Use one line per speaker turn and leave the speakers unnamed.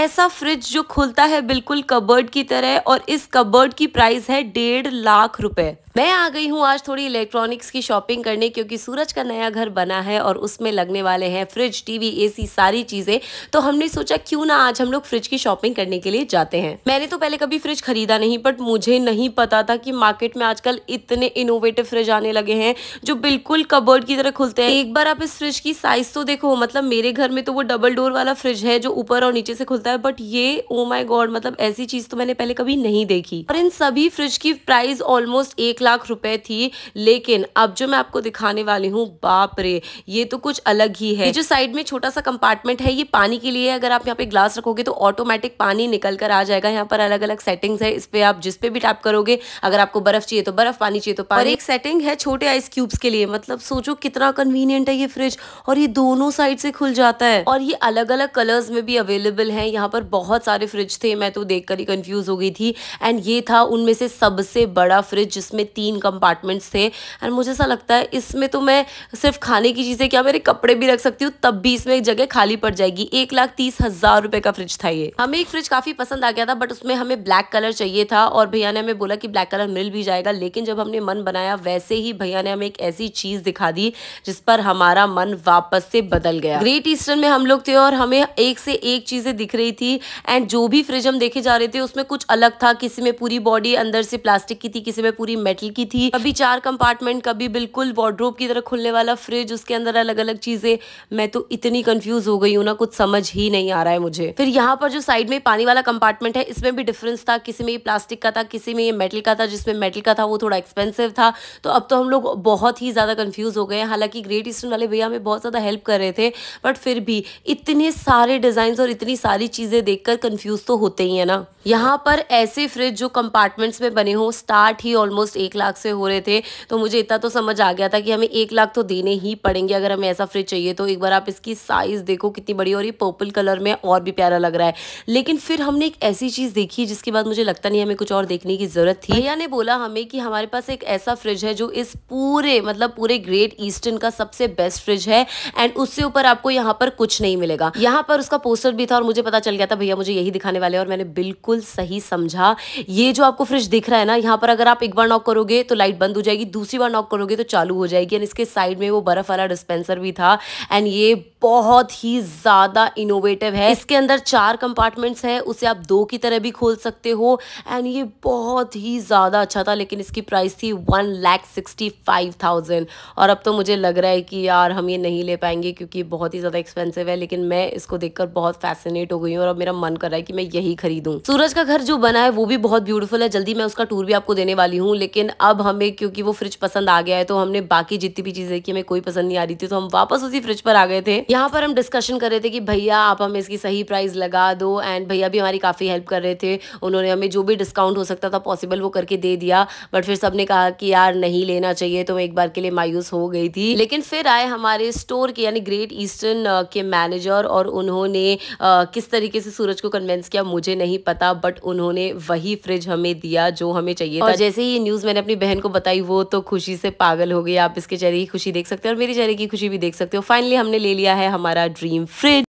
ऐसा फ्रिज जो खुलता है बिल्कुल कबर्ड की तरह और इस कबर्ड की प्राइस है डेढ़ लाख रुपए मैं आ गई हूँ आज थोड़ी इलेक्ट्रॉनिक्स की शॉपिंग करने क्योंकि सूरज का नया घर बना है और उसमें लगने वाले हैं फ्रिज टीवी एसी सारी चीज़ें तो हमने सोचा क्यों ना आज हम लोग फ्रिज की शॉपिंग करने के लिए जाते हैं मैंने तो पहले कभी फ्रिज खरीदा नहीं बट मुझे नहीं पता था कि मार्केट में आजकल इतने इनोवेटिव फ्रिज आने लगे हैं जो बिल्कुल कबर्ड की तरह खुलते हैं एक बार आप इस फ्रिज की साइज तो देखो मतलब मेरे घर में तो वो डबल डोर वाला फ्रिज है जो ऊपर और नीचे से खुलता है बट ये ओ माई गॉड मतलब ऐसी चीज़ तो मैंने पहले कभी नहीं देखी और इन सभी फ्रिज की प्राइस ऑलमोस्ट एक लाख रुपए थी लेकिन अब जो मैं आपको दिखाने वाली हूँ बाप रे ये तो कुछ अलग ही है जो साइड में छोटा सा कंपार्टमेंट है ये पानी के लिए अगर आप यहाँ पे ग्लास रखोगे तो ऑटोमेटिक पानी निकल कर आ जाएगा यहाँ पर अलग अलग सेटिंग्स है इस पे आप जिस पे भी टैप करोगे अगर आपको बर्फ चाहिए तो बर्फ पानी चाहिए तो पानी और एक सेटिंग है छोटे आइस क्यूब्स के लिए मतलब सोचो कितना कन्वीनियंट है ये फ्रिज और ये दोनों साइड से खुल जाता है और ये अलग अलग कलर्स में भी अवेलेबल है यहाँ पर बहुत सारे फ्रिज थे मैं तो देखकर ही कंफ्यूज हो गई थी एंड ये था उनमें से सबसे बड़ा फ्रिज जिसमें तीन कंपार्टमेंट्स थे एंड मुझे ऐसा लगता है इसमें तो मैं सिर्फ खाने की चीज़ें क्या मेरे कपड़े भी रख सकती हूँ तब भी इसमें एक जगह खाली पड़ जाएगी एक लाख तीस हज़ार रुपये का फ्रिज था ये हमें एक फ्रिज काफ़ी पसंद आ गया था बट उसमें हमें ब्लैक कलर चाहिए था और भैया ने हमें बोला कि ब्लैक कलर मिल भी जाएगा लेकिन जब हमने मन बनाया वैसे ही भैया ने हमें एक ऐसी चीज़ दिखा दी जिस पर हमारा मन वापस से बदल गया ग्रेट ईस्टर्न में हम लोग थे और हमें एक से एक चीज़ें दिख रही थी एंड जो भी फ्रिज हम देखे जा रहे थे उसमें कुछ अलग था किसी में पूरी बॉडी अंदर से प्लास्टिक की थी किसी में पूरी मेटल शकील की थी कभी चार कंपार्टमेंट कभी बिल्कुल वार्ड्रोब की तरह खुलने वाला फ्रिज उसके अंदर अलग अलग चीजें मैं तो इतनी कंफ्यूज हो गई हूँ ना कुछ समझ ही नहीं आ रहा है मुझे फिर यहाँ पर जो साइड में पानी वाला कंपार्टमेंट है इसमें भी डिफरेंस था किसी में ये प्लास्टिक का था किसी में ये मेटल का था जिसमें मेटल का था वो थोड़ा एक्सपेंसिव था तो अब तो हम लोग बहुत ही ज़्यादा कंफ्यूज हो गए हालांकि ग्रेट ईस्टर्न वाले भैया हमें बहुत ज़्यादा हेल्प कर रहे थे बट फिर भी इतने सारे डिजाइन और इतनी सारी चीज़ें देखकर कंफ्यूज तो होते ही है ना यहाँ पर ऐसे फ्रिज जो कंपार्टमेंट्स में बने हो स्टार्ट ही ऑलमोस्ट एक लाख से हो रहे थे तो मुझे इतना तो समझ आ गया था कि हमें एक लाख तो देने ही पड़ेंगे अगर हमें ऐसा फ्रिज चाहिए तो एक बार आप इसकी साइज़ देखो कितनी बड़ी और ये पर्पल कलर में और भी प्यारा लग रहा है लेकिन फिर हमने एक ऐसी चीज़ देखी जिसके बाद मुझे लगता नहीं हमें कुछ और देखने की ज़रूरत थी भैया ने बोला हमें कि हमारे पास एक ऐसा फ्रिज है जो इस पूरे मतलब पूरे ग्रेट ईस्टर्न का सबसे बेस्ट फ्रिज है एंड उससे ऊपर आपको यहाँ पर कुछ नहीं मिलेगा यहाँ पर उसका पोस्टर भी था और मुझे पता चल गया था भैया मुझे यही दिखाने वाले और मैंने बिल्कुल सही समझा ये जो आपको फ्रिज दिख रहा है ना यहाँ पर अगर आप एक बार नॉक करो करोगे तो लाइट बंद हो जाएगी दूसरी बार नॉक करोगे तो चालू हो जाएगी एंड इसके साइड में वो बर्फ़ वाला डिस्पेंसर भी था एंड ये बहुत ही ज़्यादा इनोवेटिव है इसके अंदर चार कंपार्टमेंट्स है उसे आप दो की तरह भी खोल सकते हो एंड ये बहुत ही ज़्यादा अच्छा था लेकिन इसकी प्राइस थी one lakh sixty five thousand और अब तो मुझे लग रहा है कि यार हम ये नहीं ले पाएंगे क्योंकि बहुत ही ज़्यादा एक्सपेंसिव है लेकिन मैं इसको देखकर बहुत फैसिनेट हो गई हूँ और अब मेरा मन कर रहा है कि मैं यही खरीदूँ सूरज का घर जो बना है वो भी बहुत ब्यूटीफुल है जल्दी मैं उसका टूर भी आपको देने वाली हूँ लेकिन अब हमें क्योंकि वो फ्रिज पसंद आ गया है तो हमने बाकी जितनी भी चीज़ें की हमें कोई पसंद नहीं आ रही थी तो हम वापस उसी फ्रिज पर आ गए थे यहाँ पर हम डिस्कशन कर रहे थे कि भैया आप हमें इसकी सही प्राइस लगा दो एंड भैया भी हमारी काफ़ी हेल्प कर रहे थे उन्होंने हमें जो भी डिस्काउंट हो सकता था पॉसिबल वो करके दे दिया बट फिर सबने कहा कि यार नहीं लेना चाहिए तो एक बार के लिए मायूस हो गई थी लेकिन फिर आए हमारे स्टोर के यानी ग्रेट ईस्टर्न के मैनेजर और उन्होंने किस तरीके से सूरज को कन्वेंस किया मुझे नहीं पता बट उन्होंने वही फ्रिज हमें दिया जो हमें चाहिए था जैसे ही न्यूज़ मैंने मैंने अपनी बहन को बताई वो तो खुशी से पागल हो गई आप इसके चेहरे की खुशी देख सकते हो और मेरे चेहरे की खुशी भी देख सकते हो फाइनली हमने ले लिया है हमारा ड्रीम फ्रिज